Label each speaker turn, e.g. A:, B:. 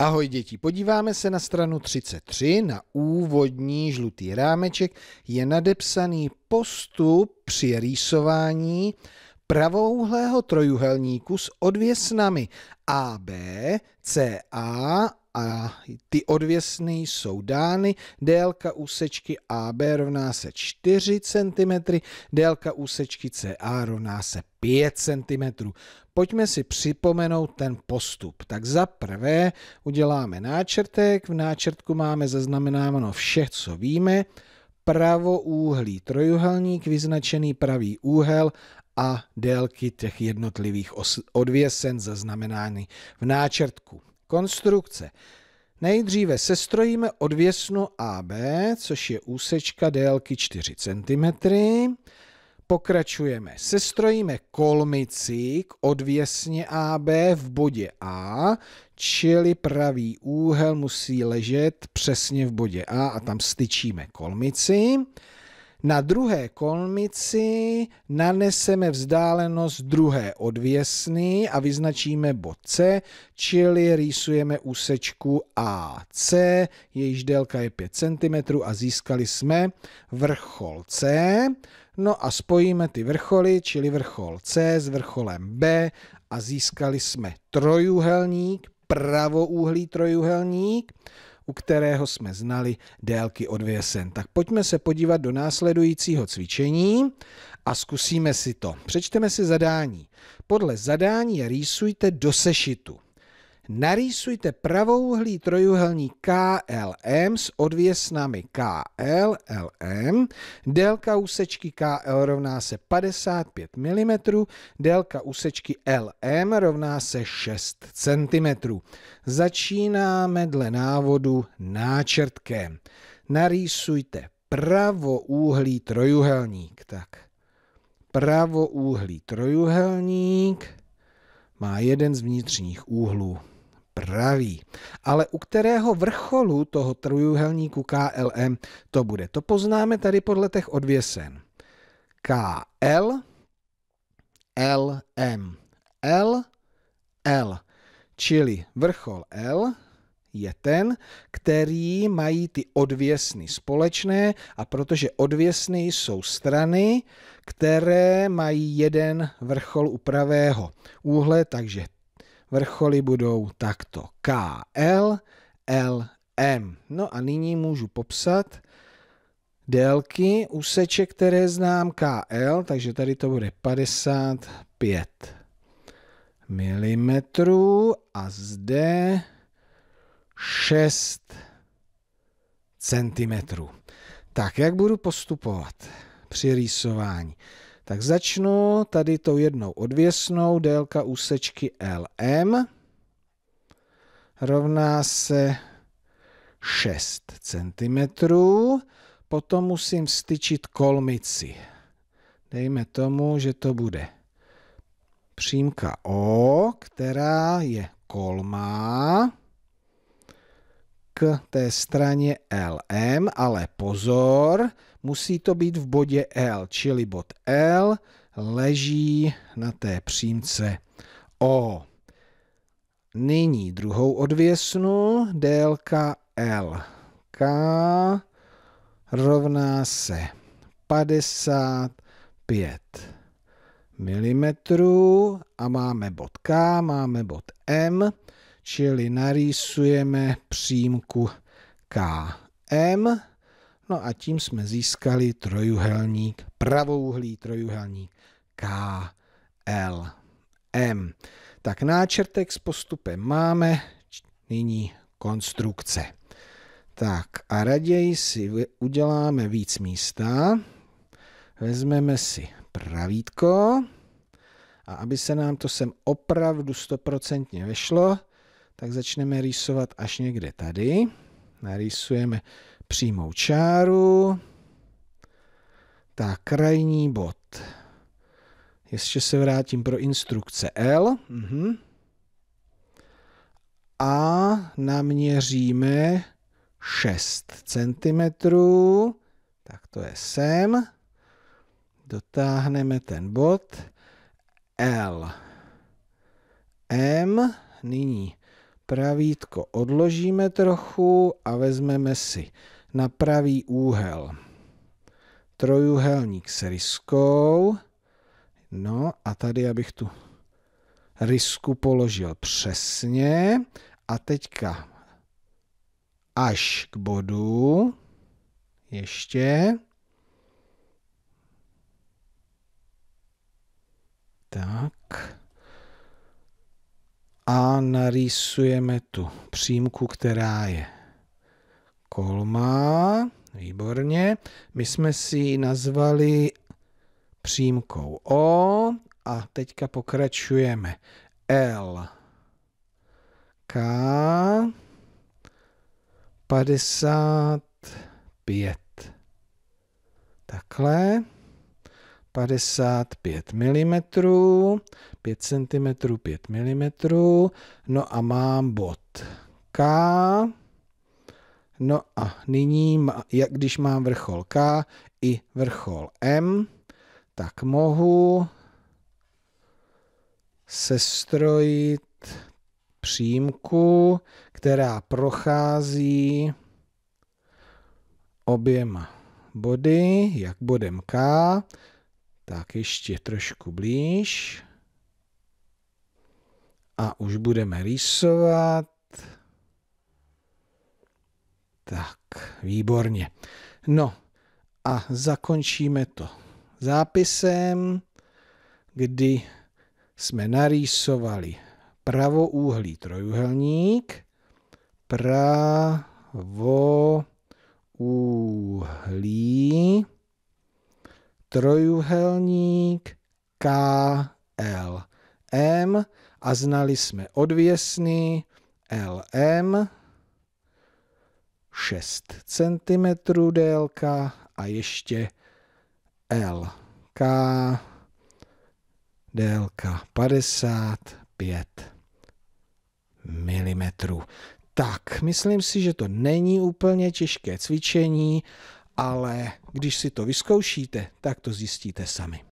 A: Ahoj děti, podíváme se na stranu 33, na úvodní žlutý rámeček je nadepsaný postup při rýsování pravouhlého trojuhelníku s odvěsnami AB, CA a ty odvěsny jsou dány. Délka úsečky AB rovná se 4 cm, délka úsečky CA rovná se 5 cm. Pojďme si připomenout ten postup. Tak za prvé uděláme náčrtek, v náčrtku máme zaznamenáno vše, co víme, pravoúhlý trojuhelník vyznačený pravý úhel a délky těch jednotlivých odvěsen zaznamenány v náčrtku. Konstrukce. Nejdříve sestrojíme odvěsnu AB, což je úsečka délky 4 cm. Pokračujeme. Sestrojíme kolmici k odvěsně AB v bodě A, čili pravý úhel musí ležet přesně v bodě A a tam styčíme kolmici. Na druhé kolmici naneseme vzdálenost druhé odvěsny a vyznačíme bod C, čili rýsujeme úsečku AC, jejíž délka je 5 cm a získali jsme vrchol C. No a spojíme ty vrcholy, čili vrchol C s vrcholem B a získali jsme trojuhelník, pravouhlý trojuhelník u kterého jsme znali délky odvěsen. Tak pojďme se podívat do následujícího cvičení a zkusíme si to. Přečteme si zadání. Podle zadání rýsujte do sešitu. Narýsujte pravouhlý trojuhelník KLM s odvěsnami KL, LM. Délka úsečky KL rovná se 55 mm, délka úsečky LM rovná se 6 cm. Začínáme dle návodu náčrtkem. Narýsujte pravouhlý trojuhelník. Tak. Pravouhlý trojuhelník má jeden z vnitřních úhlů pravý. Ale u kterého vrcholu toho trojuhelníku KLM to bude? To poznáme tady podle těch odvěsen. KL, LM, L, L. Čili vrchol L je ten, který mají ty odvěsny společné a protože odvěsny jsou strany, které mají jeden vrchol u pravého úhle, takže Vrcholy budou takto KL, LM. No a nyní můžu popsat délky úseček, které znám KL, takže tady to bude 55 mm a zde 6 cm. Tak, jak budu postupovat při rýsování? Tak začnu tady tou jednou odvěsnou, délka úsečky LM rovná se 6 cm. Potom musím styčit kolmici. Dejme tomu, že to bude přímka O, která je kolmá k té straně LM, ale pozor, musí to být v bodě L, čili bod L leží na té přímce O. Nyní druhou odvěsnu, délka LK rovná se 55 mm a máme bod K, máme bod M, čili narýsujeme přímku KM, no a tím jsme získali trojuhelník, pravouhlý trojuhelník KLM. Tak náčrtek s postupem máme, nyní konstrukce. Tak a raději si uděláme víc místa. Vezmeme si pravítko a aby se nám to sem opravdu stoprocentně vešlo, tak začneme rýsovat až někde tady. Narýsujeme přímou čáru. Tak, krajní bod. Ještě se vrátím pro instrukce L. Mhm. A naměříme 6 cm. Tak to je sem. Dotáhneme ten bod. L. M. Nyní pravítko odložíme trochu a vezmeme si na pravý úhel trojuhelník s ryskou. No a tady, abych tu rysku položil přesně. A teďka až k bodu. Ještě. Tak a narýsujeme tu přímku, která je kolmá. Výborně. My jsme si ji nazvali přímkou O a teďka pokračujeme L K 55. Takhle. 55 mm, 5 cm, 5 mm, no a mám bod K, no a nyní, jak když mám vrchol K i vrchol M, tak mohu sestrojit přímku, která prochází oběma body, jak bodem K, tak ještě trošku blíž. A už budeme rýsovat. Tak, výborně. No a zakončíme to zápisem, kdy jsme narýsovali pravouhlý trojuhelník, pravouhlý trojuhelník KLM a znali jsme odvěsný LM 6 cm délka a ještě LK délka 55 mm. Tak, myslím si, že to není úplně těžké cvičení ale když si to vyzkoušíte, tak to zjistíte sami.